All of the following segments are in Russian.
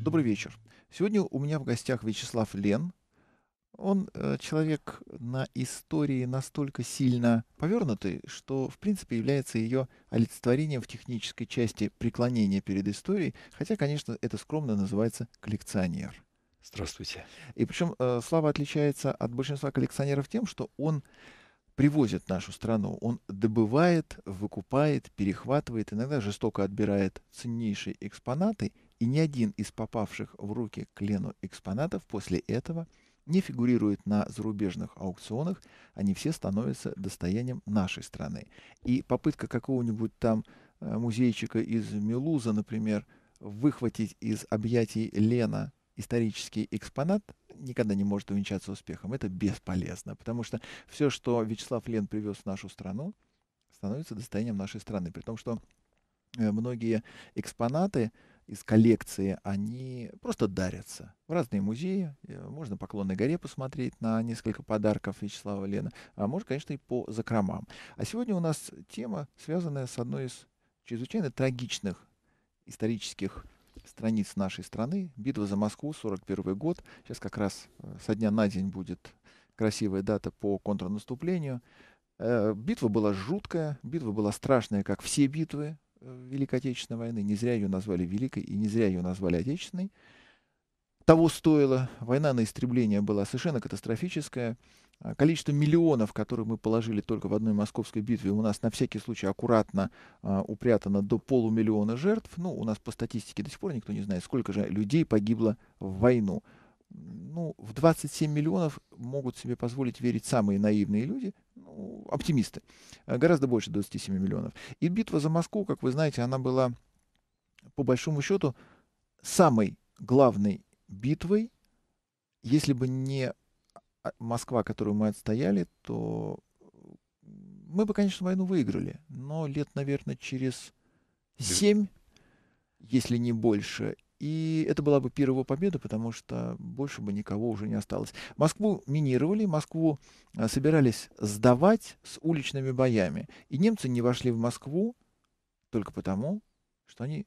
Добрый вечер. Сегодня у меня в гостях Вячеслав Лен. Он э, человек на истории настолько сильно повернутый, что, в принципе, является ее олицетворением в технической части преклонения перед историей, хотя, конечно, это скромно называется коллекционер. Здравствуйте. И причем э, Слава отличается от большинства коллекционеров тем, что он привозит нашу страну. Он добывает, выкупает, перехватывает, иногда жестоко отбирает ценнейшие экспонаты и ни один из попавших в руки к Лену экспонатов после этого не фигурирует на зарубежных аукционах, они все становятся достоянием нашей страны. И попытка какого-нибудь там э, музейчика из Милуза, например, выхватить из объятий Лена исторический экспонат никогда не может увенчаться успехом. Это бесполезно, потому что все, что Вячеслав Лен привез в нашу страну, становится достоянием нашей страны. При том, что э, многие экспонаты, из коллекции, они просто дарятся в разные музеи. Э, можно по Клонной горе посмотреть на несколько подарков Вячеслава Лена, а можно, конечно, и по закромам. А сегодня у нас тема, связанная с одной из чрезвычайно трагичных исторических страниц нашей страны. Битва за Москву, 41 год. Сейчас как раз э, со дня на день будет красивая дата по контрнаступлению. Э, битва была жуткая, битва была страшная, как все битвы Великой Отечественной войны, не зря ее назвали Великой и не зря ее назвали Отечественной. Того стоило. Война на истребление была совершенно катастрофическая. А, количество миллионов, которые мы положили только в одной московской битве, у нас на всякий случай аккуратно а, упрятано до полумиллиона жертв. Ну, у нас по статистике до сих пор никто не знает, сколько же людей погибло в войну ну, в 27 миллионов могут себе позволить верить самые наивные люди, ну, оптимисты, э, гораздо больше 27 миллионов. И битва за Москву, как вы знаете, она была, по большому счету, самой главной битвой, если бы не а, Москва, которую мы отстояли, то мы бы, конечно, войну выиграли, но лет, наверное, через 7, если не больше, и это была бы первая его победа, потому что больше бы никого уже не осталось. Москву минировали, Москву а, собирались сдавать с уличными боями. И немцы не вошли в Москву только потому, что они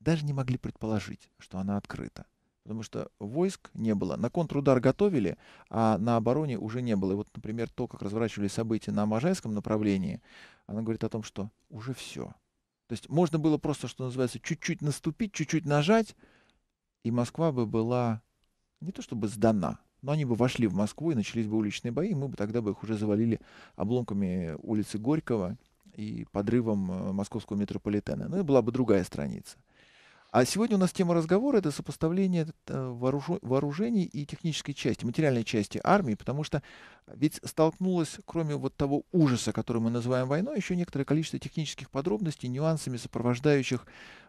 даже не могли предположить, что она открыта. Потому что войск не было. На контрудар готовили, а на обороне уже не было. И вот, например, то, как разворачивали события на Можайском направлении, она говорит о том, что уже все. То есть можно было просто, что называется, чуть-чуть наступить, чуть-чуть нажать, и Москва бы была не то чтобы сдана, но они бы вошли в Москву и начались бы уличные бои, и мы бы тогда бы их уже завалили обломками улицы Горького и подрывом э, московского метрополитена. Ну и была бы другая страница. А сегодня у нас тема разговора — это сопоставление э, вооружений и технической части, материальной части армии, потому что ведь столкнулось, кроме вот того ужаса, который мы называем войной, еще некоторое количество технических подробностей, нюансами, сопровождающих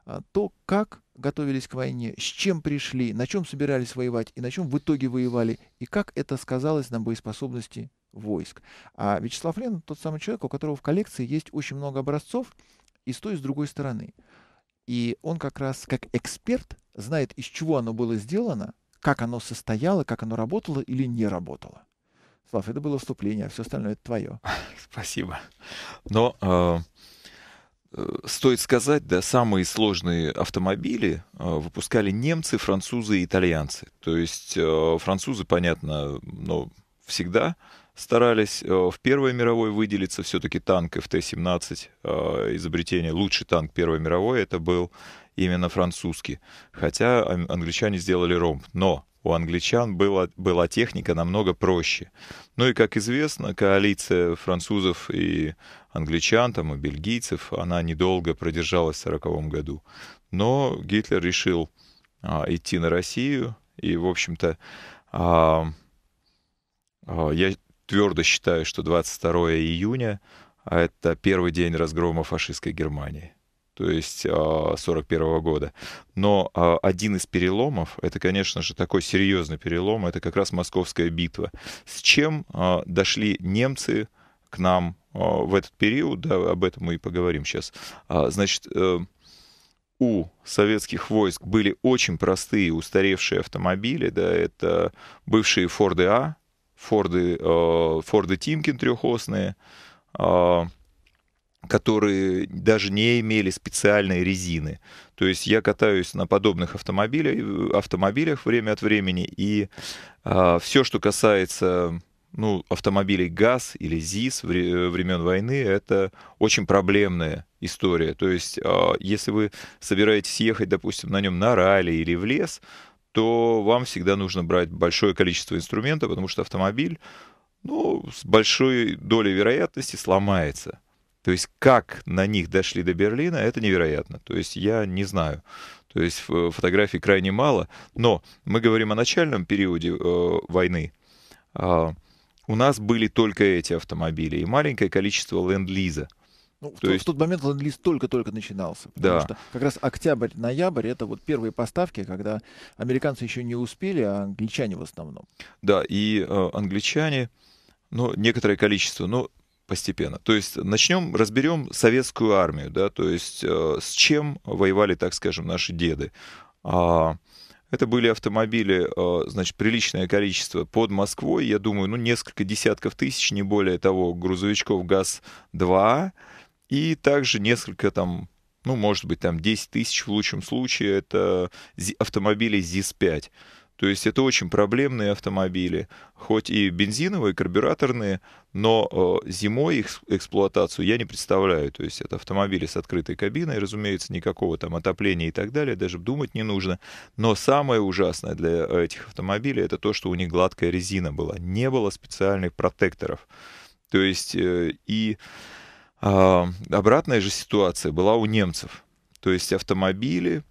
а, то, как готовились к войне, с чем пришли, на чем собирались воевать и на чем в итоге воевали, и как это сказалось на боеспособности войск. А Вячеслав Лен тот самый человек, у которого в коллекции есть очень много образцов и с той, и с другой стороны. И он как раз как эксперт знает, из чего оно было сделано, как оно состояло, как оно работало или не работало. Слав, это было вступление, а все остальное это твое. Спасибо. Но э, э, стоит сказать, да, самые сложные автомобили э, выпускали немцы, французы и итальянцы. То есть э, французы, понятно, но всегда старались э, в Первой мировой выделиться. Все-таки танк ФТ-17, э, изобретение, лучший танк Первой мировой, это был именно французский. Хотя англичане сделали ромб. Но у англичан была, была техника намного проще. Ну и, как известно, коалиция французов и англичан, там, и бельгийцев, она недолго продержалась в 1940 году. Но Гитлер решил а, идти на Россию, и, в общем-то, а, а, я твердо считаю, что 22 июня — это первый день разгрома фашистской Германии то есть 41 а, года. Но а, один из переломов, это, конечно же, такой серьезный перелом, это как раз Московская битва. С чем а, дошли немцы к нам в этот период, да, об этом мы и поговорим сейчас. Значит, э, у советских войск были очень простые устаревшие автомобили, да, это бывшие Форды А, Форды, э, Форды Тимкин трехосные, э, которые даже не имели специальной резины. То есть я катаюсь на подобных автомобилях, автомобилях время от времени, и э, все, что касается ну, автомобилей ГАЗ или ЗИС времен войны, это очень проблемная история. То есть, если вы собираетесь ехать, допустим, на нем на ралли или в лес, то вам всегда нужно брать большое количество инструмента, потому что автомобиль, ну, с большой долей вероятности сломается. То есть как на них дошли до Берлина, это невероятно. То есть я не знаю. То есть фотографий крайне мало. Но мы говорим о начальном периоде э, войны. Э, у нас были только эти автомобили и маленькое количество ленд-лиза. Э, ну, То в, есть... в тот момент ленд-лиз только-только начинался. Потому да. что как раз октябрь-ноябрь это вот первые поставки, когда американцы еще не успели, а англичане в основном. Да, и э, англичане, ну, некоторое количество, но постепенно. То есть начнем, разберем советскую армию, да, то есть э, с чем воевали, так скажем, наши деды. А, это были автомобили, э, значит, приличное количество под Москвой, я думаю, ну, несколько десятков тысяч, не более того, грузовичков ГАЗ-2, и также несколько там ну, может быть, там 10 тысяч в лучшем случае, это автомобили ЗИС-5. То есть это очень проблемные автомобили, хоть и бензиновые, карбюраторные, но э, зимой их эксплуатацию я не представляю. То есть это автомобили с открытой кабиной, разумеется, никакого там отопления и так далее, даже думать не нужно. Но самое ужасное для этих автомобилей это то, что у них гладкая резина была, не было специальных протекторов. То есть э, и а, обратная же ситуация была у немцев. То есть автомобили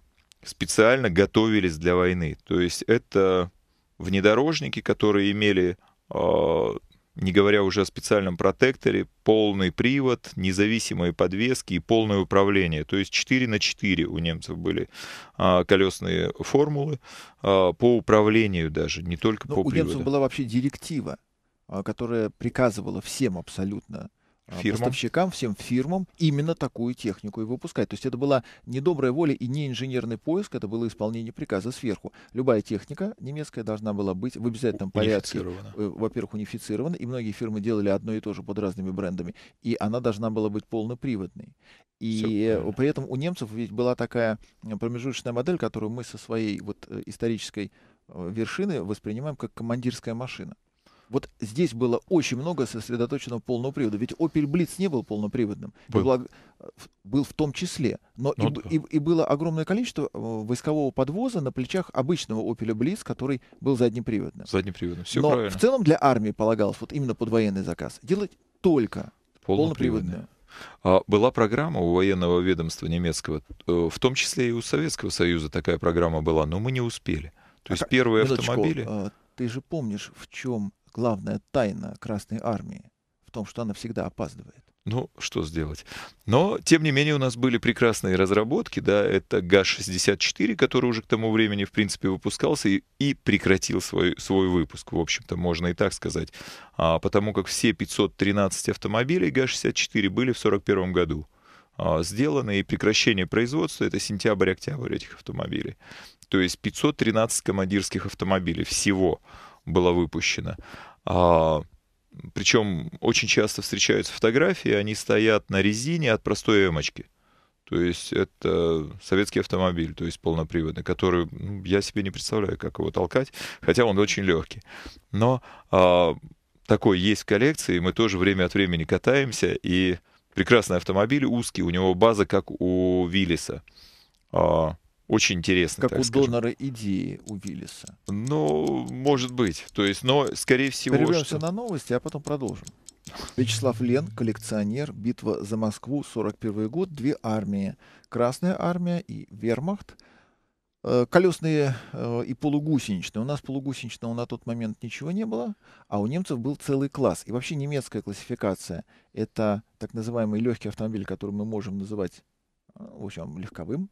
специально готовились для войны. То есть это внедорожники, которые имели, а, не говоря уже о специальном протекторе, полный привод, независимые подвески и полное управление. То есть 4 на 4 у немцев были а, колесные формулы по управлению даже, не только Но по у приводу. У немцев была вообще директива, которая приказывала всем абсолютно а, фирмам. поставщикам, всем фирмам именно такую технику и выпускать. То есть это была не добрая воля и не инженерный поиск, это было исполнение приказа сверху. Любая техника немецкая должна была быть в обязательном порядке, э, во-первых, унифицирована, и многие фирмы делали одно и то же под разными брендами, и она должна была быть полноприводной. И Все при этом у немцев ведь была такая э, промежуточная модель, которую мы со своей вот э, исторической вершины воспринимаем как командирская машина. Вот здесь было очень много сосредоточено полного привода. Ведь Opel Blitz не был полноприводным. Был, э, был, в том числе. Но ну, и, да. и, и было огромное количество э, войскового подвоза на плечах обычного Opel Blitz, который был заднеприводным. Заднеприводным, все Но правильно. в целом для армии полагалось вот именно под военный заказ делать только полноприводное. А была программа у военного ведомства немецкого, э, в том числе и у Советского Союза такая программа была, но мы не успели. То а есть а, первые автомобили... Ты же помнишь, в чем главная тайна Красной Армии в том, что она всегда опаздывает. Ну, что сделать? Но, тем не менее, у нас были прекрасные разработки, да, это ГАЗ-64, который уже к тому времени, в принципе, выпускался и, и прекратил свой, свой выпуск, в общем-то, можно и так сказать, а, потому как все 513 автомобилей ГАЗ-64 были в 1941 году а, сделаны, и прекращение производства — это сентябрь-октябрь этих автомобилей. То есть 513 командирских автомобилей всего — была выпущена. А, Причем очень часто встречаются фотографии, они стоят на резине от простой эмочки. То есть это советский автомобиль, то есть полноприводный, который ну, я себе не представляю, как его толкать, хотя он очень легкий. Но а, такой есть в коллекции, мы тоже время от времени катаемся, и прекрасный автомобиль, узкий, у него база как у Виллиса. А, очень интересно. Как у скажем. донора идеи у Виллиса. Ну, может быть. То есть, но, скорее всего... Прервемся что... на новости, а потом продолжим. Вячеслав Лен, коллекционер, битва за Москву, 41 год, две армии. Красная армия и вермахт. Э, Колесные э, и полугусеничные. У нас полугусеничного на тот момент ничего не было, а у немцев был целый класс. И вообще немецкая классификация — это так называемый легкий автомобиль, который мы можем называть, э, в общем, легковым,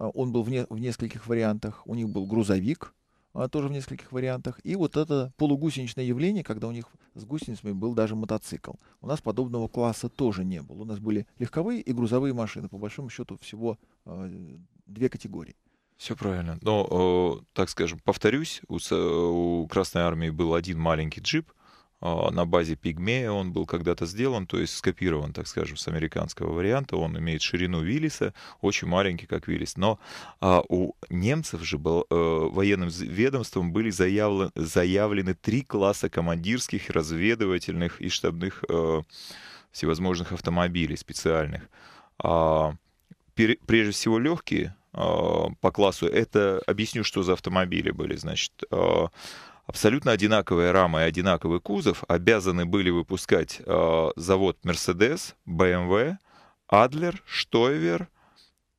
а, он был в, не, в нескольких вариантах. У них был грузовик, а, тоже в нескольких вариантах. И вот это полугусеничное явление, когда у них с гусеницами был даже мотоцикл. У нас подобного класса тоже не было. У нас были легковые и грузовые машины. По большому счету всего э, две категории. Все правильно. Но, э, так скажем, повторюсь, у, э, у Красной Армии был один маленький джип – а, на базе пигмея он был когда-то сделан, то есть скопирован, так скажем, с американского варианта. Он имеет ширину Виллиса, очень маленький, как Виллис. Но а, у немцев же был, э, военным ведомством были заявлен, заявлены три класса командирских, разведывательных и штабных э, всевозможных автомобилей специальных. А, пер, прежде всего легкие, а, по классу. Это объясню, что за автомобили были. Значит, а, абсолютно одинаковая рама и одинаковый кузов обязаны были выпускать э, завод Mercedes, BMW, Adler, Штойвер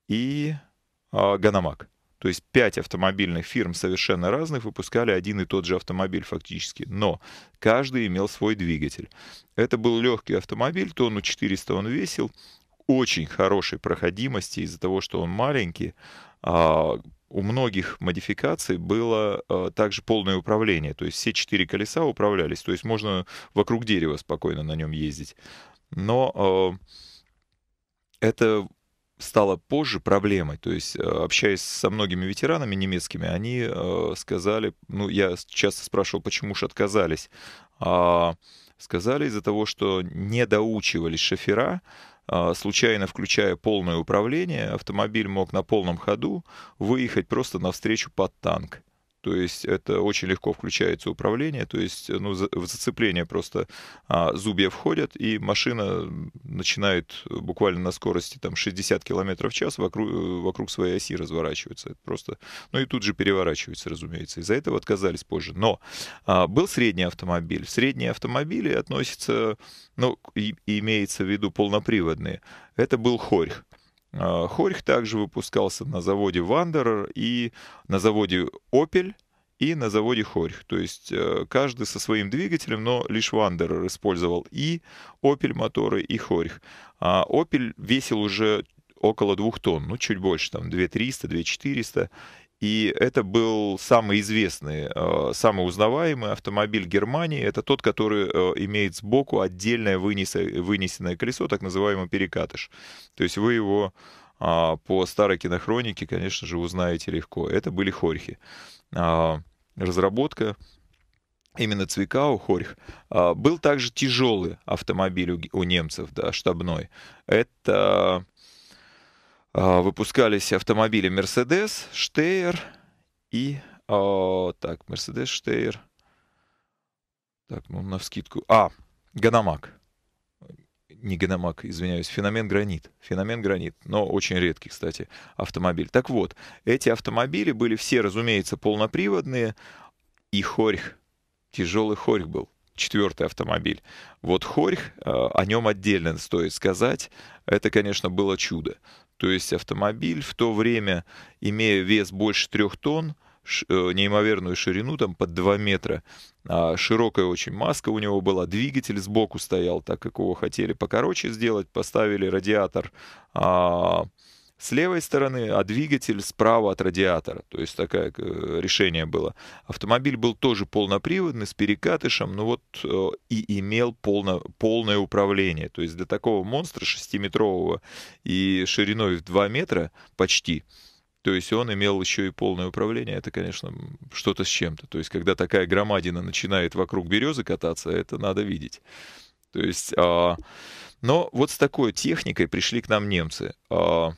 и э, Ганамак. То есть пять автомобильных фирм совершенно разных выпускали один и тот же автомобиль фактически, но каждый имел свой двигатель. Это был легкий автомобиль, тонну 400 он весил, очень хорошей проходимости из-за того, что он маленький, а, у многих модификаций было э, также полное управление, то есть все четыре колеса управлялись, то есть можно вокруг дерева спокойно на нем ездить. Но э, это стало позже проблемой. То есть, э, общаясь со многими ветеранами немецкими, они э, сказали, ну, я часто спрашивал, почему же отказались. А, сказали из-за того, что не доучивались шофера, а, случайно включая полное управление, автомобиль мог на полном ходу выехать просто навстречу под танк. То есть это очень легко включается управление, то есть э, ну, в зацепление просто а, зубья входят, и машина начинает буквально на скорости там, 60 км в час вокруг, э, вокруг своей оси разворачиваться. Это просто... Ну и тут же переворачивается, разумеется. Из-за этого отказались позже. Но а, был средний автомобиль. Средние автомобили относятся, ну, и, имеется в виду полноприводные. Это был хорь. А, Хорьх также выпускался на заводе Вандерер и на заводе Опель и на заводе Хорьх. То есть э, каждый со своим двигателем, но лишь Вандерер использовал и Опель моторы, и Хорьх. А Opel весил уже около двух тонн, ну чуть больше, там 2300, 2400, и это был самый известный, э, самый узнаваемый автомобиль Германии. Это тот, который э, имеет сбоку отдельное вынесенное колесо, так называемый перекатыш. То есть вы его а, по старой кинохронике, конечно же, узнаете легко. Это были хорхи. А, разработка именно Цвикау, Хорьх, а, был также тяжелый автомобиль у немцев, да, штабной. Это а, выпускались автомобили Mercedes, Штейр и... О, а, так, Mercedes, Штейр. Так, ну, на вскидку... А, Ганамак. Не Ганамак, извиняюсь, феномен гранит. Феномен гранит, но очень редкий, кстати, автомобиль. Так вот, эти автомобили были все, разумеется, полноприводные, и хорь, тяжелый хорь был четвертый автомобиль. Вот Хорьх, э, о нем отдельно стоит сказать, это, конечно, было чудо. То есть автомобиль в то время, имея вес больше трех тонн, э, неимоверную ширину, там под 2 метра. А широкая очень маска у него была, двигатель сбоку стоял, так как его хотели покороче сделать, поставили радиатор а, с левой стороны, а двигатель справа от радиатора. То есть такое э, решение было. Автомобиль был тоже полноприводный, с перекатышем, но вот э, и имел полно, полное управление. То есть для такого монстра 6-метрового и шириной в 2 метра почти, то есть он имел еще и полное управление. Это, конечно, что-то с чем-то. То есть, когда такая громадина начинает вокруг березы кататься, это надо видеть. То есть, а, но вот с такой техникой пришли к нам немцы. А,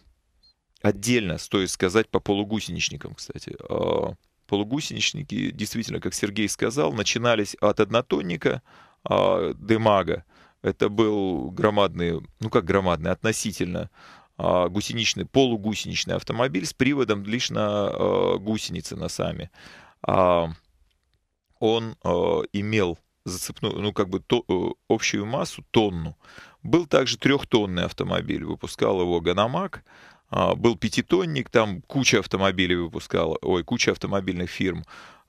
отдельно стоит сказать по полугусеничникам, кстати. А, полугусеничники, действительно, как Сергей сказал, начинались от однотонника а, Демага. Это был громадный, ну как громадный, относительно а, гусеничный, полугусеничный автомобиль с приводом лишь на гусеницы, на сами. Он имел зацепную, ну как бы то, э, общую массу тонну. Был также трехтонный автомобиль, выпускал его Ганамак. А, был пятитонник, там куча автомобилей выпускала, ой, куча автомобильных фирм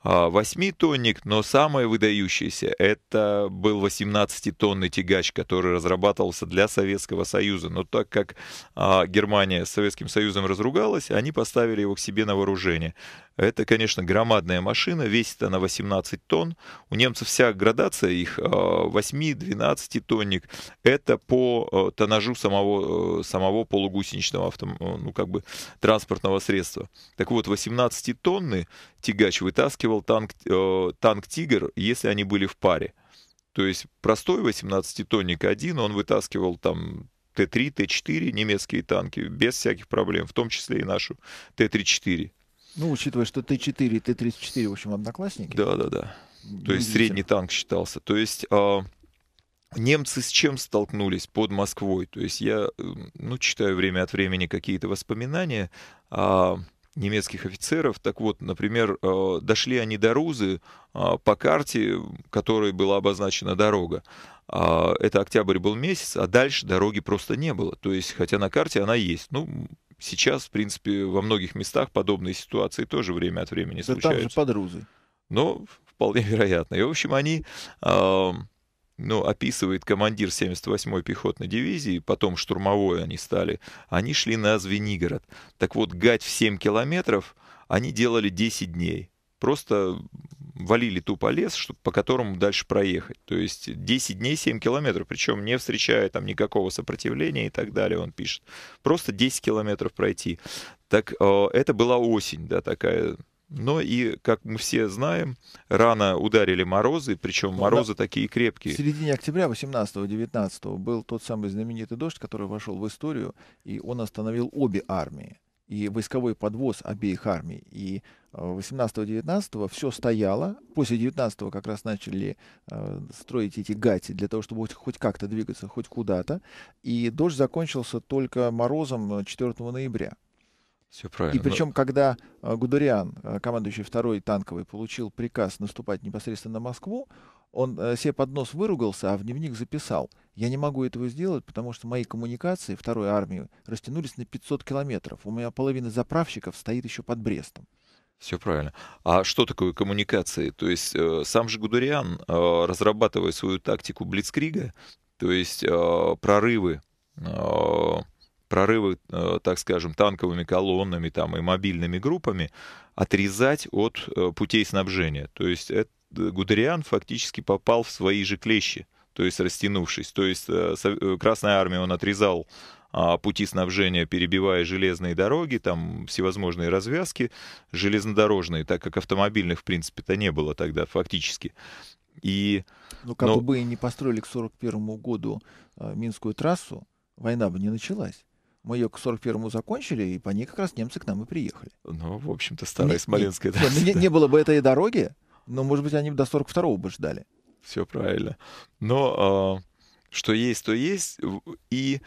а, восьмитонник, но самое выдающееся это был 18-тонный тягач, который разрабатывался для Советского Союза. Но так как а, Германия с Советским Союзом разругалась, они поставили его к себе на вооружение. Это, конечно, громадная машина, весит она 18 тонн. У немцев вся градация их 8-12 а, тонник. Это по тонажу самого, самого полугусеничного авто, ну, как бы, транспортного средства. Так вот, 18-тонный тягач вытаскивал выигрывал танк, э, танк «Тигр», если они были в паре. То есть простой 18-тонник один, он вытаскивал там Т-3, Т-4 немецкие танки без всяких проблем, в том числе и нашу Т-34. Ну, учитывая, что Т-4 и Т-34, в общем, одноклассники. Да-да-да. То есть средний танк считался. То есть э, немцы с чем столкнулись под Москвой? То есть я, ну, читаю время от времени какие-то воспоминания. Э, немецких офицеров. Так вот, например, э, дошли они до Рузы э, по карте, которой была обозначена дорога. А, это октябрь был месяц, а дальше дороги просто не было. То есть, хотя на карте она есть. Ну, сейчас, в принципе, во многих местах подобные ситуации тоже время от времени да случаются. там же под Рузой. Но ну, вполне вероятно. И, в общем, они э, ну, описывает командир 78-й пехотной дивизии, потом штурмовой они стали, они шли на Звенигород. Так вот, гать в 7 километров они делали 10 дней. Просто валили тупо лес, чтобы, по которому дальше проехать. То есть 10 дней 7 километров, причем не встречая там никакого сопротивления и так далее, он пишет. Просто 10 километров пройти. Так э, это была осень, да, такая но и, как мы все знаем, рано ударили морозы, причем ну, морозы да. такие крепкие. В середине октября 18-19 был тот самый знаменитый дождь, который вошел в историю, и он остановил обе армии и войсковой подвоз обеих армий. И 18-19 э, все стояло. После 19 как раз начали э, строить эти гати для того, чтобы хоть, как-то двигаться, хоть куда-то. И дождь закончился только морозом 4 э, ноября. Все правильно. И причем, но... когда э, Гудериан, э, командующий второй танковой, получил приказ наступать непосредственно на Москву, он э, себе под нос выругался, а в дневник записал. Я не могу этого сделать, потому что мои коммуникации второй армии растянулись на 500 километров. У меня половина заправщиков стоит еще под Брестом. Все правильно. А что такое коммуникации? То есть э, сам же Гудериан, э, разрабатывая свою тактику Блицкрига, то есть э, прорывы э, прорывы, э, так скажем, танковыми колоннами там, и мобильными группами отрезать от э, путей снабжения. То есть это, э, Гудериан фактически попал в свои же клещи, то есть растянувшись. То есть Красная Армия он отрезал а, пути снабжения, перебивая железные дороги, там всевозможные развязки железнодорожные, так как автомобильных, в принципе-то, не было тогда фактически. И, ну, как но... бы и не построили к 1941 году а, Минскую трассу, война бы не началась. Мы ее к 41-му закончили, и по ней как раз немцы к нам и приехали. Ну, в общем-то, старая не, Смоленская. Не, да, не, не было бы этой дороги, но, может быть, они бы до 42-го бы ждали. Все правильно. Но а, что есть, то есть. И...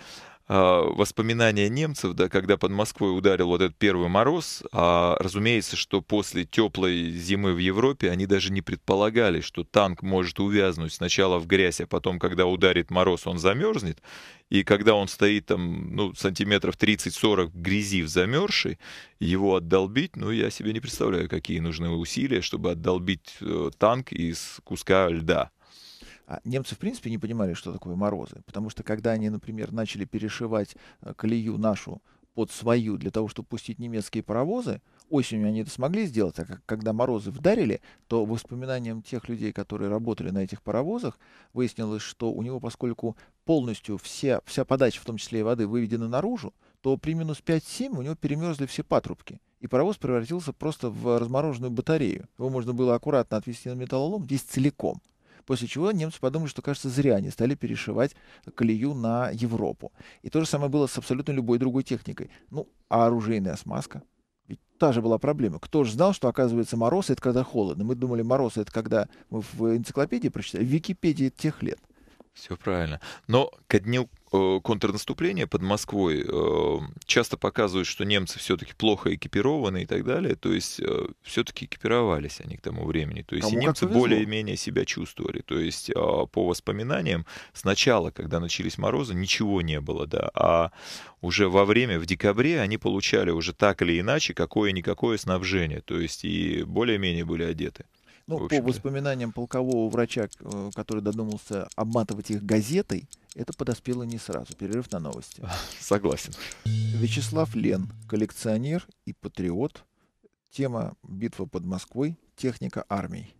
А, воспоминания немцев, да, когда под Москвой ударил вот этот первый мороз, а, разумеется, что после теплой зимы в Европе они даже не предполагали, что танк может увязнуть сначала в грязь, а потом, когда ударит мороз, он замерзнет, и когда он стоит там, ну, сантиметров 30-40 грязи в замерзшей, его отдолбить, ну, я себе не представляю, какие нужны усилия, чтобы отдолбить э, танк из куска льда. А немцы, в принципе, не понимали, что такое морозы. Потому что, когда они, например, начали перешивать э, колею нашу под свою для того, чтобы пустить немецкие паровозы, осенью они это смогли сделать, а как, когда морозы вдарили, то воспоминаниям тех людей, которые работали на этих паровозах, выяснилось, что у него, поскольку полностью все, вся подача, в том числе и воды, выведена наружу, то при минус 5-7 у него перемерзли все патрубки. И паровоз превратился просто в размороженную батарею. Его можно было аккуратно отвезти на металлолом, здесь целиком. После чего немцы подумали, что, кажется, зря они стали перешивать колею на Европу. И то же самое было с абсолютно любой другой техникой. Ну, а оружейная смазка? Ведь та же была проблема. Кто же знал, что, оказывается, мороз — это когда холодно? Мы думали, мороз — это когда мы в энциклопедии прочитали, в Википедии тех лет. Все правильно. Но ко дню Э, контрнаступление под Москвой э, часто показывают, что немцы все-таки плохо экипированы и так далее. То есть э, все-таки экипировались они к тому времени. То есть Кому и немцы более-менее себя чувствовали. То есть а, по воспоминаниям сначала, когда начались морозы, ничего не было, да. А уже во время, в декабре, они получали уже так или иначе какое-никакое снабжение. То есть и более-менее были одеты. Ну, по воспоминаниям полкового врача, э, который додумался обматывать их газетой, это подоспело не сразу. Перерыв на новости. Согласен. Вячеслав Лен, коллекционер и патриот. Тема «Битва под Москвой. Техника армий».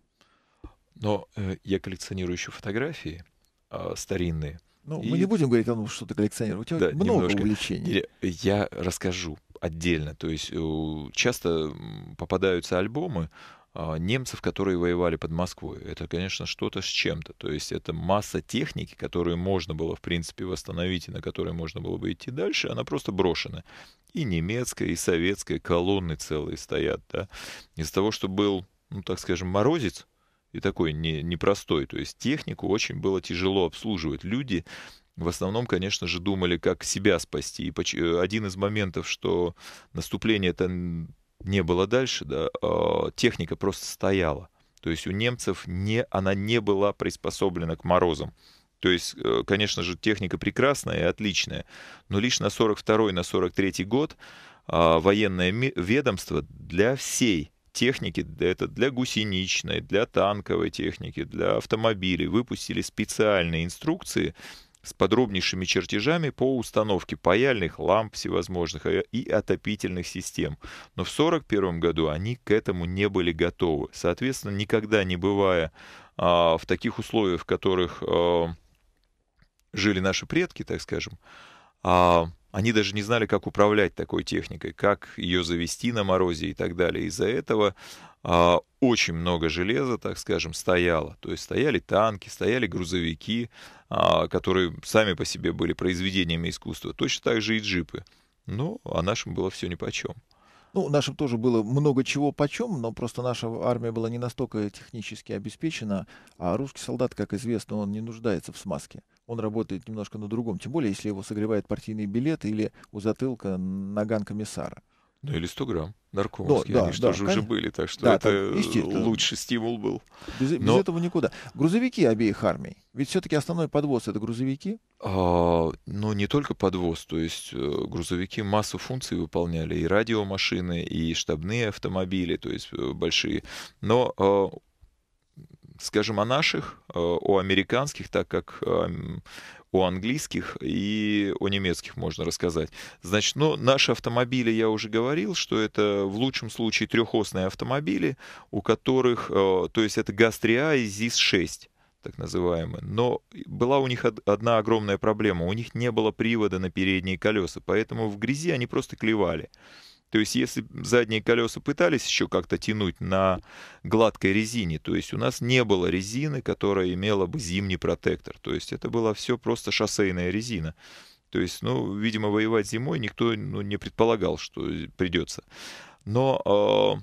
Но э, я коллекционирую еще фотографии э, старинные. Ну, и... мы не будем говорить о том, что ты коллекционер. У тебя да, много немножко. увлечений. Я расскажу отдельно. То есть э, часто попадаются альбомы, а, немцев, которые воевали под Москвой. Это, конечно, что-то с чем-то. То есть это масса техники, которую можно было, в принципе, восстановить и на которой можно было бы идти дальше, она просто брошена. И немецкая, и советская колонны целые стоят. Да? Из-за того, что был, ну, так скажем, морозец, и такой не, непростой. То есть технику очень было тяжело обслуживать. Люди в основном, конечно же, думали, как себя спасти. И э, один из моментов, что наступление это не было дальше, да, а, техника просто стояла. То есть у немцев не, она не была приспособлена к морозам. То есть, э, конечно же, техника прекрасная и отличная, но лишь на 42-й, на 43-й год а, военное ведомство для всей техники, это для гусеничной, для танковой техники, для автомобилей, выпустили специальные инструкции, с подробнейшими чертежами по установке паяльных ламп всевозможных э, и отопительных систем. Но в 1941 году они к этому не были готовы. Соответственно, никогда не бывая а, в таких условиях, в которых а, жили наши предки, так скажем, а, они даже не знали, как управлять такой техникой, как ее завести на морозе и так далее. Из-за этого а, очень много железа, так скажем, стояло. То есть стояли танки, стояли грузовики, а, которые сами по себе были произведениями искусства. Точно так же и джипы. Но ну, а нашем было все нипочем. Ну, нашим тоже было много чего почем, но просто наша армия была не настолько технически обеспечена, а русский солдат, как известно, он не нуждается в смазке. Он работает немножко на другом, тем более, если его согревает партийный билет или у затылка наган комиссара. Ну или 100 грамм наркомовские, да, они да, что да, уже были, так что да, это там, лучший стимул был. Без, Но... без этого никуда. Грузовики обеих армий, ведь все-таки основной подвоз это грузовики? А, ну не только подвоз, то есть э, грузовики массу функций выполняли, и радиомашины, и штабные автомобили, то есть э, большие. Но э, скажем, о наших, э, о американских, так как эм, о английских и о немецких можно рассказать. Значит, ну, наши автомобили, я уже говорил, что это в лучшем случае трехосные автомобили, у которых, э, то есть это газ 3А и ЗИС-6 так называемые. Но была у них одна огромная проблема. У них не было привода на передние колеса, поэтому в грязи они просто клевали. То есть если задние колеса пытались еще как-то тянуть на гладкой резине, то есть у нас не было резины, которая имела бы зимний протектор. То есть это была все просто шоссейная резина. То есть, ну, видимо, воевать зимой никто ну, не предполагал, что придется. Но а,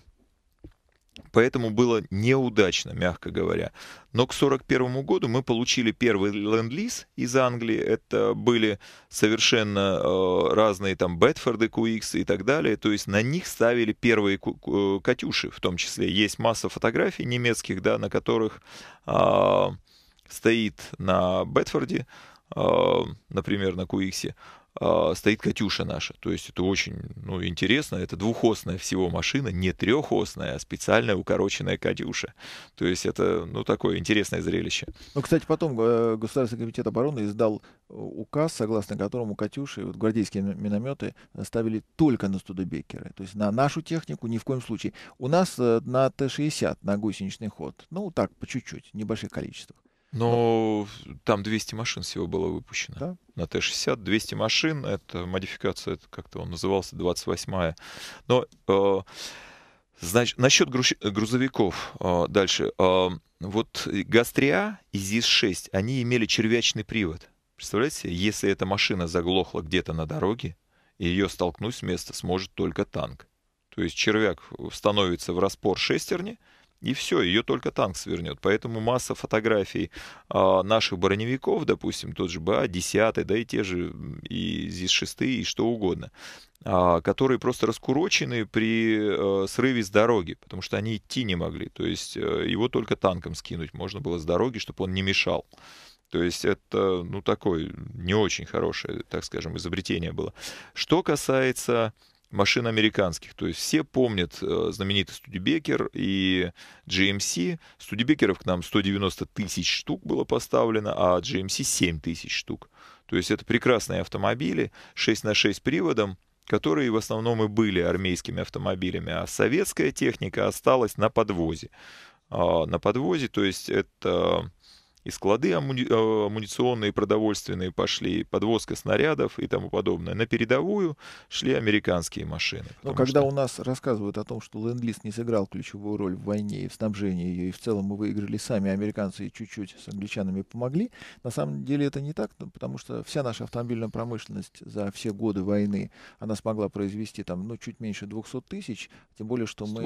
Поэтому было неудачно, мягко говоря. Но к 1941 году мы получили первый ленд-лиз из Англии. Это были совершенно э, разные там Бетфорды, QX и так далее. То есть на них ставили первые э, Катюши в том числе. Есть масса фотографий немецких, да, на которых э, стоит на Бетфорде а, например, на QX, а, стоит Катюша наша. То есть это очень ну, интересно. Это двухосная всего машина, не трехосная, а специальная укороченная Катюша. То есть это ну, такое интересное зрелище. Ну, кстати, потом э, Государственный комитет обороны издал э, указ, согласно которому Катюши, вот гвардейские минометы ставили только на Студебекеры. То есть на нашу технику ни в коем случае. У нас э, на Т-60, на гусеничный ход, ну так, по чуть-чуть, небольших количествах. Но ну, там 200 машин всего было выпущено. Да? На Т-60 200 машин, это модификация, это как-то он назывался 28-я. Но э, значит, насчет э, грузовиков э, дальше. Э, вот Гастриа и ЗИС-6, они имели червячный привод. Представляете, если эта машина заглохла где-то на дороге, и ее столкнуть с места сможет только танк. То есть червяк э, становится в распор шестерни, и все, ее только танк свернет. Поэтому масса фотографий э, наших броневиков, допустим, тот же БА-10, да и те же и ЗИС-6, и что угодно, э, которые просто раскурочены при э, срыве с дороги, потому что они идти не могли. То есть э, его только танком скинуть можно было с дороги, чтобы он не мешал. То есть это, ну, такое не очень хорошее, так скажем, изобретение было. Что касается машин американских. То есть все помнят э, знаменитый Студибекер и GMC. Эм Студибекеров к нам 190 тысяч штук было поставлено, а GMC 7 эм тысяч штук. То есть это прекрасные автомобили, 6 на 6 приводом, которые в основном и были армейскими автомобилями, а советская техника осталась на подвозе. А, на подвозе, то есть это и склады амуни... Э, амуниционные, продовольственные пошли, подвозка снарядов и тому подобное. На передовую шли американские машины. Но ну, когда что... у нас рассказывают о том, что Ленд-Лиз не сыграл ключевую роль в войне и в снабжении ее, и в целом мы выиграли сами, американцы чуть-чуть с англичанами помогли, на самом деле это не так, ну, потому что вся наша автомобильная промышленность за все годы войны, она смогла произвести там, ну, чуть меньше 200 тысяч, тем более, что мы,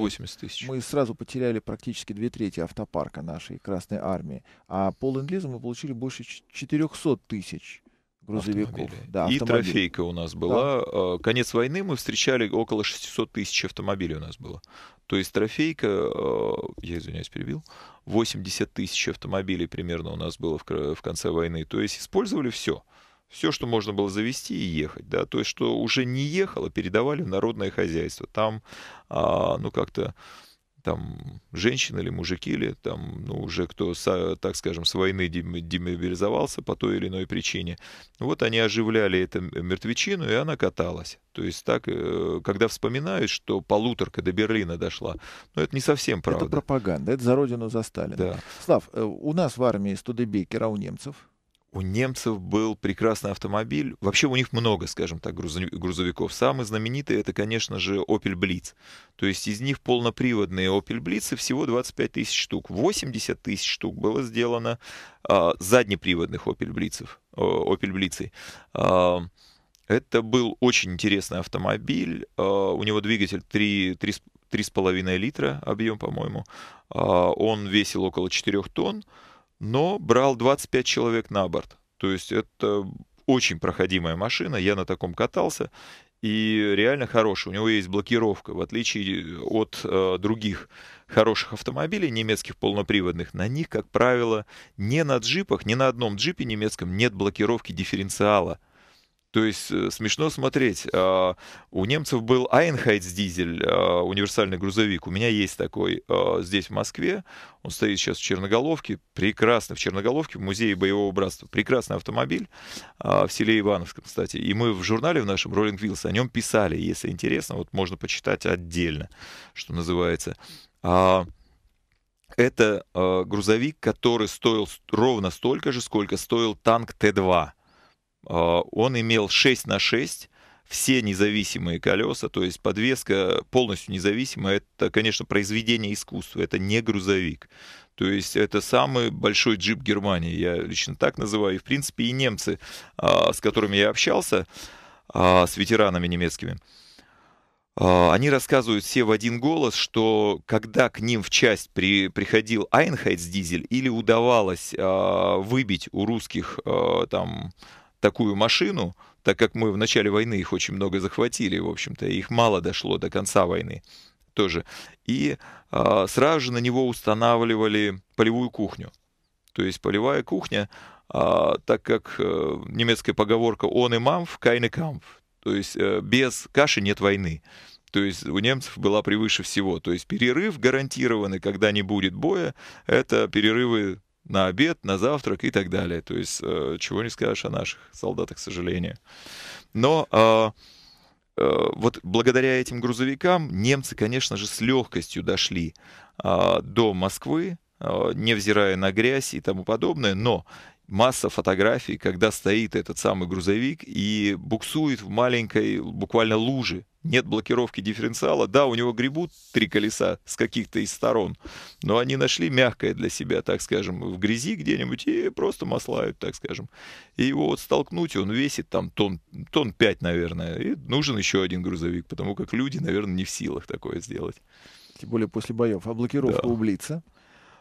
мы сразу потеряли практически две трети автопарка нашей Красной Армии, а пол all мы получили больше 400 тысяч грузовиков. Да, и автомобиль. трофейка у нас была. Да. А, конец войны мы встречали около 600 тысяч автомобилей у нас было. То есть трофейка, а, я извиняюсь, перебил, 80 тысяч автомобилей примерно у нас было в конце войны. То есть использовали все. Все, что можно было завести и ехать, да, то есть, что уже не ехало, передавали в народное хозяйство. Там, а, ну, как-то там женщины или мужики, или там, ну, уже кто, так скажем, с войны демобилизовался по той или иной причине. Вот они оживляли эту мертвечину, и она каталась. То есть так, э, когда вспоминают, что полуторка до Берлина дошла, ну, это не совсем правда. Это пропаганда, это за родину за Сталина. Да. Слав, э, у нас в армии Студебекера, у немцев – у немцев был прекрасный автомобиль. Вообще у них много, скажем так, грузовиков. Самый знаменитый это, конечно же, Opel Blitz. То есть из них полноприводные Opel Blitz всего 25 тысяч штук. 80 тысяч штук было сделано а, заднеприводных Opel Blitz. Opel Blitz. А, это был очень интересный автомобиль. А, у него двигатель 3, 3, 3,5 литра объем, по-моему. А, он весил около 4 тонн но брал 25 человек на борт. То есть это очень проходимая машина, я на таком катался, и реально хороший. У него есть блокировка, в отличие э, от э, других хороших автомобилей немецких полноприводных. На них, как правило, не на джипах, ни на одном джипе немецком нет блокировки дифференциала то есть э, смешно смотреть. А, у немцев был Айнхайтс дизель а, универсальный грузовик. У меня есть такой а, здесь, в Москве. Он стоит сейчас в Черноголовке. Прекрасно в Черноголовке, в музее боевого братства. Прекрасный автомобиль в селе Ивановском, кстати. И мы в журнале в нашем Rolling Wheels о нем писали, если интересно. Вот можно почитать отдельно, что называется. Это грузовик, который стоил ровно столько же, сколько стоил танк Т-2 а, он имел 6 на 6, все независимые колеса, то есть подвеска полностью независимая, это, конечно, произведение искусства, это не грузовик. То есть это самый большой джип Германии, я лично так называю. И, в принципе, и немцы, а, с которыми я общался, а, с ветеранами немецкими, они рассказывают все в один голос, что когда к ним в часть при, приходил Айнхайтс дизель или удавалось выбить у русских там такую машину, так как мы в начале войны их очень много захватили, в общем-то, их мало дошло до конца войны тоже. И э, сразу же на него устанавливали полевую кухню. То есть полевая кухня, э, так как э, немецкая поговорка «он и мамф, кайны камф», то есть э, без каши нет войны. То есть у немцев была превыше всего. То есть перерыв гарантированный, когда не будет боя, это перерывы на обед, на завтрак и так далее. То есть, э, чего не скажешь о наших солдатах, к сожалению. Но а, э, вот благодаря этим грузовикам немцы, конечно же, с легкостью дошли а, до Москвы, а, невзирая на грязь и тому подобное, но масса фотографий, когда стоит этот самый грузовик и буксует в маленькой буквально луже нет блокировки дифференциала. Да, у него гребут три колеса с каких-то из сторон, но они нашли мягкое для себя, так скажем, в грязи где-нибудь и просто маслают, так скажем. И его вот столкнуть, он весит там тон, тон 5, наверное, и нужен еще один грузовик, потому как люди, наверное, не в силах такое сделать. Тем более после боев. А блокировка да. Ублица?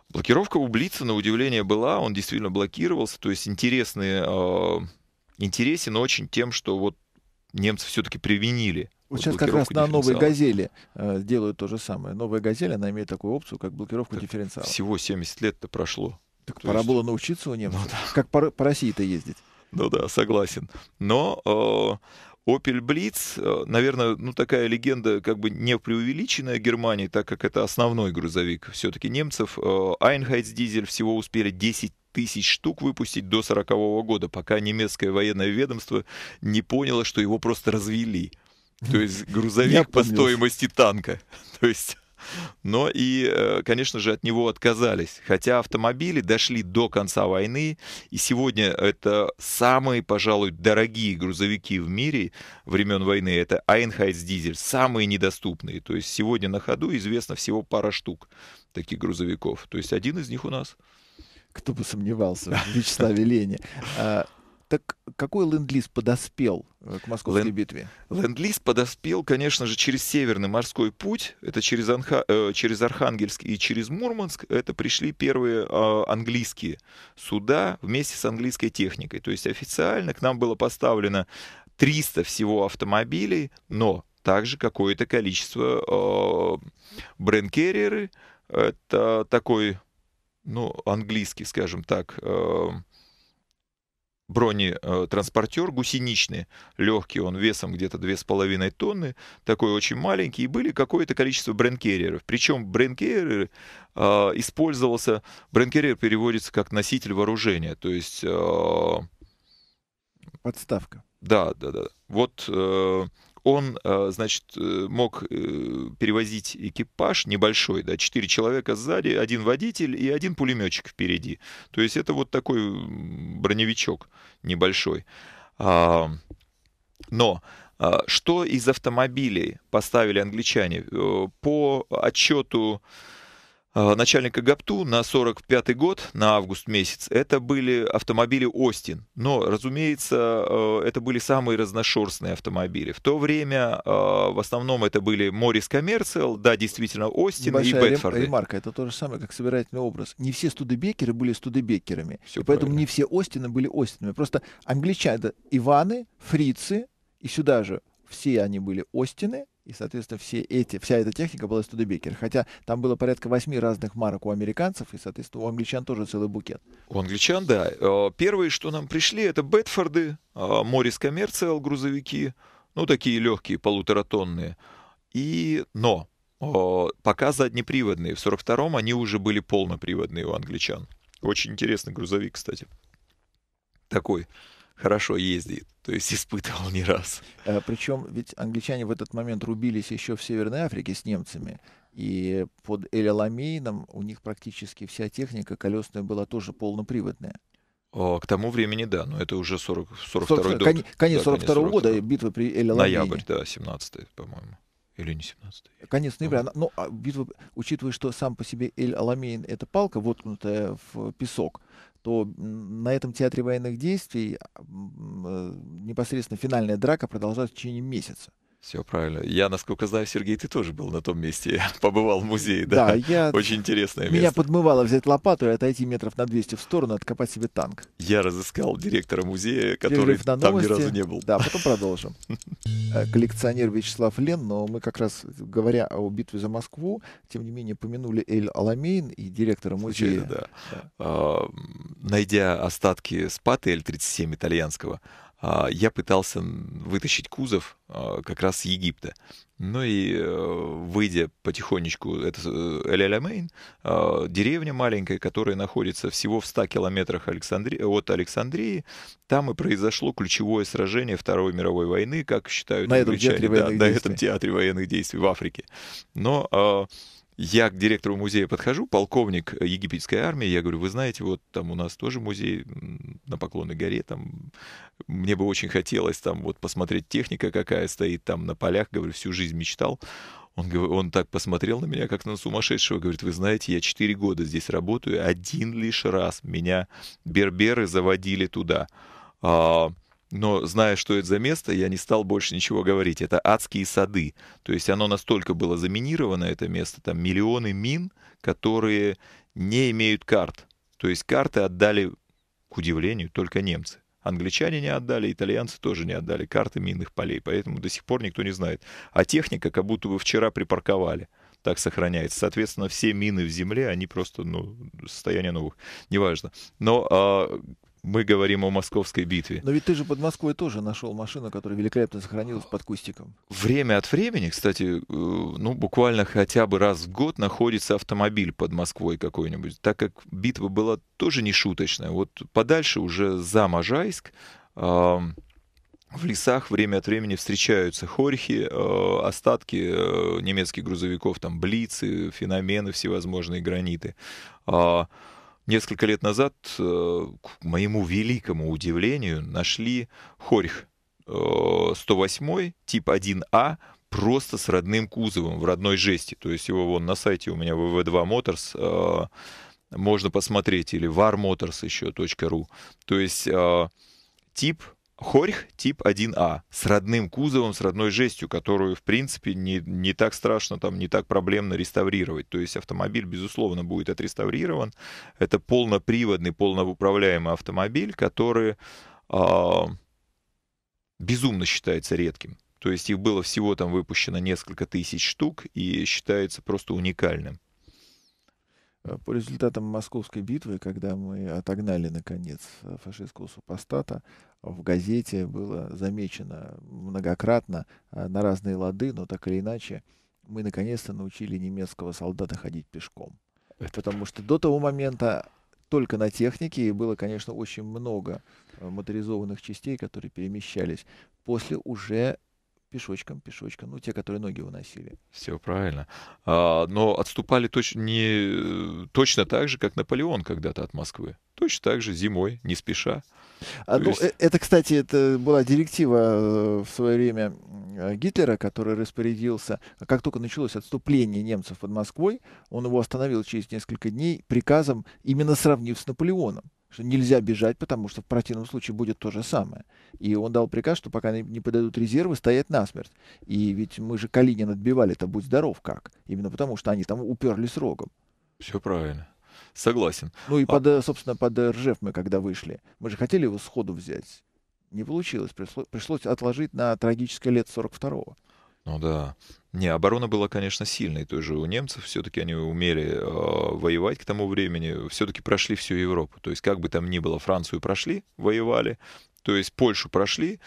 Блокировка Ублица, на удивление, была. Он действительно блокировался. То есть интересные... Э, интересен очень тем, что вот немцы все-таки применили вот сейчас как раз на новой «Газели» э, делают то же самое. Новая «Газель», она имеет такую опцию, как блокировку так дифференциала. Всего 70 лет-то прошло. Так то пора есть... было научиться у немцев, ну, да. как по, по России-то ездить. Ну да, согласен. Но э, Opel Blitz, э, наверное, ну такая легенда как бы не преувеличенная Германии, так как это основной грузовик все-таки немцев. Э, Айнхайтс Дизель всего успели 10 тысяч штук выпустить до 40 -го года, пока немецкое военное ведомство не поняло, что его просто развели. То есть грузовик по стоимости танка. То есть... Но и, э, конечно же, от него отказались. Хотя автомобили дошли до конца войны, и сегодня это самые, пожалуй, дорогие грузовики в мире времен войны. Это Айнхайс-дизель, самые недоступные. То есть сегодня на ходу известно всего пара штук таких грузовиков. То есть один из них у нас – кто бы сомневался в Вячеславе Лене. А, так какой ленд-лиз подоспел э, к московской Лен... битве? Ленд-лиз подоспел, конечно же, через Северный морской путь, это через, Анха... Э, через Архангельск и через Мурманск, это пришли первые а, английские суда вместе с английской техникой. То есть официально к нам было поставлено 300 всего автомобилей, но также какое-то количество э, а, брендкерриеры, это такой ну, английский, скажем так, эм, бронетранспортер гусеничный, легкий, он весом где-то 2,5 тонны, такой очень маленький, и были какое-то количество бренкерьеров. Причем бренкерьеры э, использовался, бренкерьер переводится как носитель вооружения, то есть... Э, Подставка. Да, да, да. Вот э, он, э, значит, э, мог э, перевозить экипаж небольшой, да, четыре человека сзади, один водитель и один пулеметчик впереди. То есть это вот такой броневичок небольшой. А, но а, что из автомобилей поставили англичане? По отчету Э, начальника ГАПТУ на 45 год, на август месяц, это были автомобили Остин. Но, разумеется, э, это были самые разношерстные автомобили. В то время э, в основном это были Морис Коммерциал, да, действительно, Остин Большая и Бетфорды. ремарка, это то же самое, как собирательный образ. Не все студебекеры были студебекерами, Все поэтому не все Остины были Остинами. Просто англичане, Иваны, Фрицы, и сюда же все они были Остины, и, соответственно, все эти, вся эта техника была Студебекер. Хотя там было порядка восьми разных марок у американцев, и, соответственно, у англичан тоже целый букет. У англичан, да. Э, первые, что нам пришли, это Бетфорды, Морис э, Коммерциал грузовики, ну, такие легкие, полуторатонные. И, но, э, пока заднеприводные. В 42-м они уже были полноприводные у англичан. Очень интересный грузовик, кстати. Такой хорошо ездит то есть испытывал не раз. Э, Причем ведь англичане в этот момент рубились еще в Северной Африке с немцами. И под Эль-Аламейном у них практически вся техника колесная была тоже полноприводная. К тому времени, да, но это уже 40, 42-й год. Конец, конец да, 42 -го года, битва при эль -Аламейне. Ноябрь, да, 17 й по-моему. Или не 17 Конец ноября. Ну, а битва, учитывая, что сам по себе Эль-Аламейн — это палка, воткнутая в песок, то на этом театре военных действий а, э, непосредственно финальная драка продолжалась в течение месяца. Все правильно. Я, насколько знаю, Сергей, ты тоже был на том месте, побывал в музее, да? Да, я... Очень интересное место. Меня подмывало взять лопату и отойти метров на 200 в сторону, откопать себе танк. Я разыскал директора музея, который на там новости. ни разу не был. Да, потом продолжим. Э, коллекционер Вячеслав Лен, но мы как раз, говоря о битве за Москву, тем не менее помянули Эль Аламейн и директора музея. Случайно, да. да. Найдя остатки спаты Л-37 итальянского, а, я пытался вытащить кузов а, как раз с Египта. Ну и э, выйдя потихонечку, это Эль-Аламейн, а, деревня маленькая, которая находится всего в 100 километрах Александри... от Александрии, там и произошло ключевое сражение Второй мировой войны, как считают на англичане, этом театре да, на этом театре военных действий в Африке. Но я к директору музея подхожу, полковник египетской армии, я говорю, вы знаете, вот там у нас тоже музей на Поклонной горе, там мне бы очень хотелось там вот посмотреть техника, какая стоит там на полях, говорю, всю жизнь мечтал. Он, он так посмотрел на меня, как на сумасшедшего, говорит, вы знаете, я 4 года здесь работаю, один лишь раз меня берберы заводили туда. А, но зная, что это за место, я не стал больше ничего говорить. Это адские сады. То есть оно настолько было заминировано, это место, там миллионы мин, которые не имеют карт. То есть карты отдали, к удивлению, только немцы. Англичане не отдали, итальянцы тоже не отдали карты минных полей, поэтому до сих пор никто не знает. А техника как будто бы вчера припарковали так сохраняется. Соответственно, все мины в земле, они просто, ну, состояние новых, неважно. Но э, мы говорим о московской битве. Но ведь ты же под Москвой тоже нашел машину, которая великолепно сохранилась под кустиком. Время от времени, кстати, э, ну, буквально хотя бы раз в год находится автомобиль под Москвой какой-нибудь, так как битва была тоже не шуточная. Вот подальше уже за Можайск а, в лесах время от времени встречаются хорьхи, э, остатки э, немецких грузовиков, там блицы, феномены всевозможные, граниты. Э, Несколько лет назад, э, к моему великому удивлению, нашли хорих 108 э, тип 1А просто с родным кузовом в родной жести. То есть его вон на сайте у меня VV2 Motors э, можно посмотреть, или varmotors еще .ru. То есть тип Хорьх тип 1А с родным кузовом, с родной жестью, которую, в принципе, не, не так страшно, там, не так проблемно реставрировать. То есть автомобиль, безусловно, будет отреставрирован. Это полноприводный, полноуправляемый автомобиль, который э, безумно считается редким. То есть их было всего там выпущено несколько тысяч штук и считается просто уникальным. Э, по результатам Московской битвы, когда мы отогнали, наконец, э, фашистского супостата, в газете было замечено многократно э, на разные лады, но так или иначе мы наконец-то научили немецкого солдата ходить пешком. Это... Потому что до того момента только на технике, и было, конечно, очень много моторизованных частей, которые перемещались. После уже пешочком, пешочком, ну, те, которые ноги выносили. Все правильно. А, но отступали точно не, точно так же, как Наполеон когда-то от Москвы. Точно так же, зимой, не спеша. А, ну, есть... Э, это, кстати, это была директива э, в свое время э, Гитлера, который распорядился, а как только началось отступление немцев под Москвой, он его остановил через несколько дней приказом, именно сравнив с Наполеоном что нельзя бежать, потому что в противном случае будет то же самое. И он дал приказ, что пока не подойдут резервы, стоять насмерть. И ведь мы же Калинин отбивали-то, будь здоров как. Именно потому, что они там уперлись рогом. Все правильно. Согласен. Ну и, а... под, собственно, под РЖФ мы когда вышли, мы же хотели его сходу взять. Не получилось, пришло, пришлось отложить на трагическое лет 42-го. Ну да. Не, оборона была, конечно, сильной тоже у немцев. Все-таки они умели э, воевать к тому времени. Все-таки прошли всю Европу. То есть, как бы там ни было, Францию прошли, воевали. То есть, Польшу прошли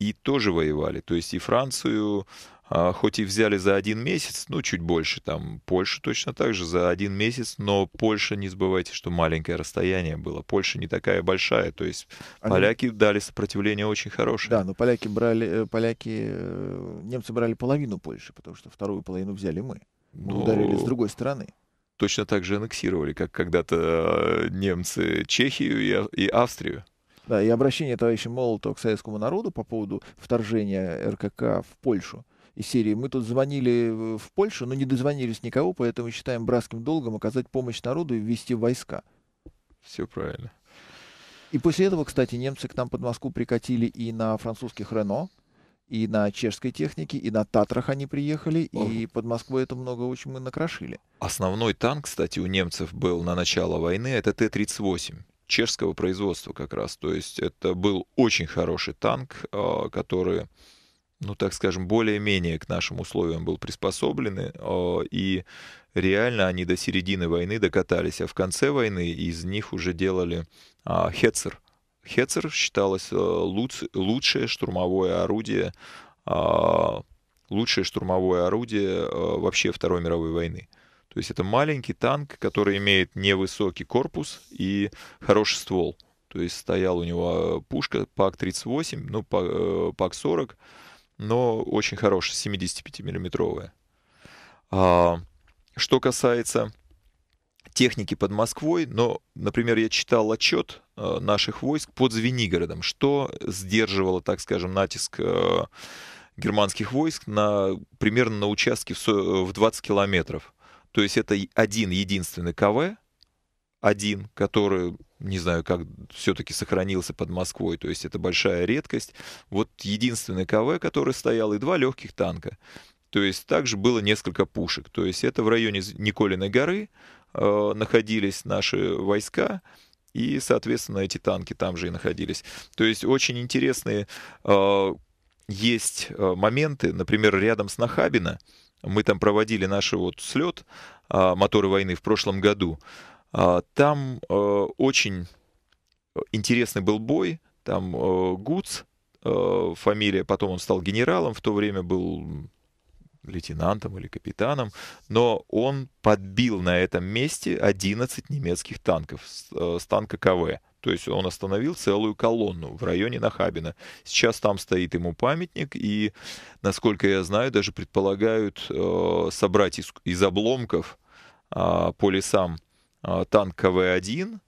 и тоже воевали. То есть, и Францию, а, хоть и взяли за один месяц, ну, чуть больше, там, Польша точно так же за один месяц, но Польша, не забывайте, что маленькое расстояние было. Польша не такая большая, то есть Они... поляки дали сопротивление очень хорошее. Да, но поляки брали, э, поляки, э, немцы брали половину Польши, потому что вторую половину взяли мы. Мы но... Ну, ударили с другой стороны точно так же аннексировали, как когда-то э, немцы Чехию и Австрию. Да, и обращение товарища Молотова к советскому народу по поводу вторжения РКК в Польшу из серии. Мы тут звонили в Польшу, но не дозвонились никого, поэтому считаем братским долгом оказать помощь народу и ввести войска. Все правильно. И после этого, кстати, немцы к нам под Москву прикатили и на французских Рено, и на чешской технике, и на Татрах они приехали, О. и под Москвой это много очень мы накрошили. Основной танк, кстати, у немцев был на начало войны, это Т-38 чешского производства как раз. То есть это был очень хороший танк, а, который ну, так скажем, более-менее к нашим условиям был приспособлен э, и реально они до середины войны докатались, а в конце войны из них уже делали а, Хетцер. Хетцер считалось э, луч лучшее штурмовое орудие, а, лучшее штурмовое орудие а, вообще Второй мировой войны. То есть это маленький танк, который имеет невысокий корпус и хороший ствол. То есть стоял у него пушка ПАК-38, ну, ПАК-40, но очень хорошая, 75-миллиметровая. А, что касается техники под Москвой, но, например, я читал отчет а, наших войск под Звенигородом, что сдерживало, так скажем, натиск а, германских войск на, примерно на участке в 20 километров. То есть это один единственный КВ, один, который не знаю, как все-таки сохранился под Москвой. То есть это большая редкость. Вот единственный КВ, который стоял, и два легких танка. То есть также было несколько пушек. То есть это в районе Николиной горы э, находились наши войска. И, соответственно, эти танки там же и находились. То есть очень интересные э, есть э, моменты. Например, рядом с Нахабино мы там проводили наш вот слет э, «Моторы войны» в прошлом году. А, там э, очень интересный был бой. Там э, Гуц, э, фамилия, потом он стал генералом, в то время был лейтенантом или капитаном, но он подбил на этом месте 11 немецких танков с танка КВ. То есть он остановил целую колонну в районе Нахабина. Сейчас там стоит ему памятник, и, насколько я знаю, даже предполагают э, собрать из, из обломков э, по лесам а, танк КВ-1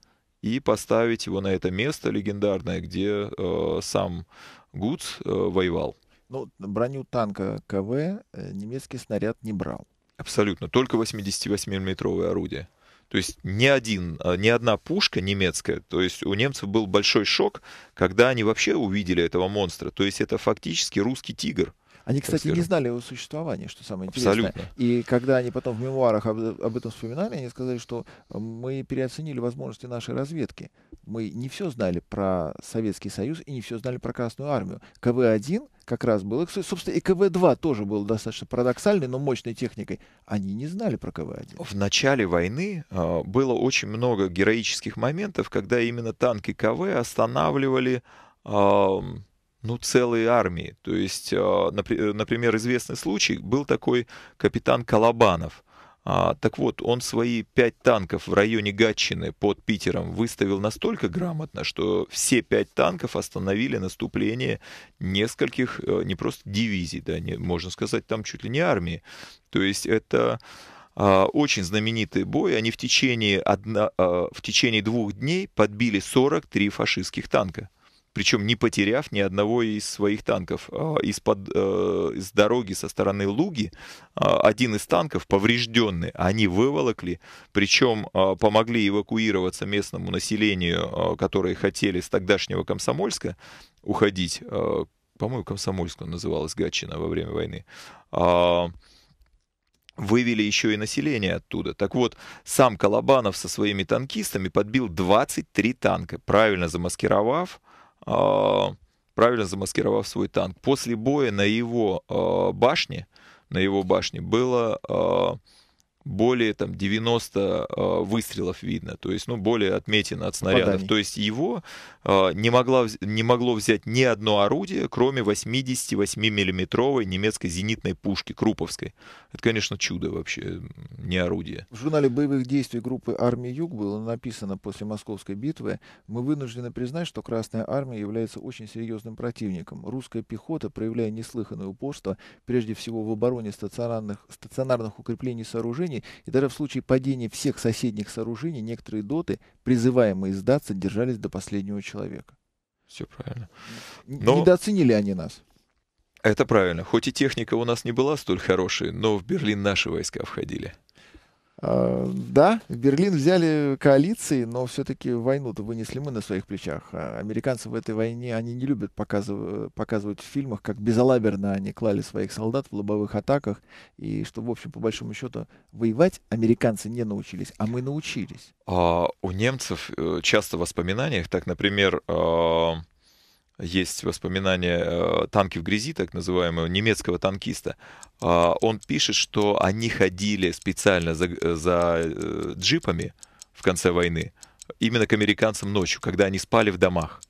и поставить его на это место легендарное, где э, сам Гудс э, воевал. Ну, броню танка КВ э, немецкий снаряд не брал. Абсолютно. Только 88-миллиметровое орудие. То есть ни, один, а, ни одна пушка немецкая, то есть у немцев был большой шок, когда они вообще увидели этого монстра. То есть это фактически русский тигр. Они, кстати, не знали его существования, что самое интересное. И когда они потом в мемуарах об, об этом вспоминали, они сказали, что э, мы переоценили возможности нашей разведки. Мы не все знали про Советский Союз и не все знали про Красную Армию. КВ-1 как раз был. Собственно, и КВ-2 тоже был достаточно парадоксальной, но мощной техникой. Они не знали про КВ-1. В начале войны э, было очень много героических моментов, когда именно танки КВ останавливали эм, ну, целые армии. То есть, э, э, например, известный случай, был такой капитан Колобанов. А, так вот, он свои пять танков в районе Гатчины под Питером выставил настолько грамотно, что все пять танков остановили наступление нескольких, э, не просто дивизий, да, не, можно сказать, там чуть ли не армии. То есть это а, очень знаменитый бой. Они в течение, одна, а, в течение двух дней подбили 43 фашистских танка причем не потеряв ни одного из своих танков. А, из-под, с э, дороги со стороны Луги а, один из танков, поврежденный, они выволокли, причем а, помогли эвакуироваться местному населению, которые хотели с тогдашнего Комсомольска уходить, по-моему, Комсомольск он называлась Гатчина во время войны, вывели еще и население оттуда. Так вот, сам Колобанов со своими танкистами подбил 23 танка, правильно замаскировав, а, правильно замаскировав свой танк. После боя на его а, башне, на его башне было а, более там 90 э, а, выстрелов видно, то есть ну более отметина от снарядов, Попаданий. то есть его э, не могла не могло взять ни одно орудие, кроме 88 миллиметровой немецкой зенитной пушки Круповской. Это, конечно, чудо вообще, не орудие. В журнале боевых действий группы армии Юг было написано после Московской битвы: мы вынуждены признать, что Красная армия является очень серьезным противником. Русская пехота, проявляя неслыханное упорство, прежде всего в обороне стационарных стационарных укреплений сооружений Японии, и даже в случае падения всех соседних сооружений некоторые доты, призываемые сдаться, держались до последнего человека. Все правильно. Но... Недооценили они нас. Это правильно. Хоть и техника у нас не была столь хорошей, но в Берлин наши войска входили. Э, да, в Берлин взяли коалиции, но все-таки войну-то вынесли мы на своих плечах. А американцы в этой войне, они не любят показывать, показывать в фильмах, как безалаберно они клали своих солдат в лобовых атаках, и что, в общем, по большому счету, воевать американцы не научились, а мы научились. А у немцев э, часто в воспоминаниях, так, например, э, есть воспоминания э, «Танки в грязи», так называемого немецкого танкиста. А, он пишет, что они ходили специально за, э, за э, джипами в конце войны, именно к американцам ночью, когда они спали в домах.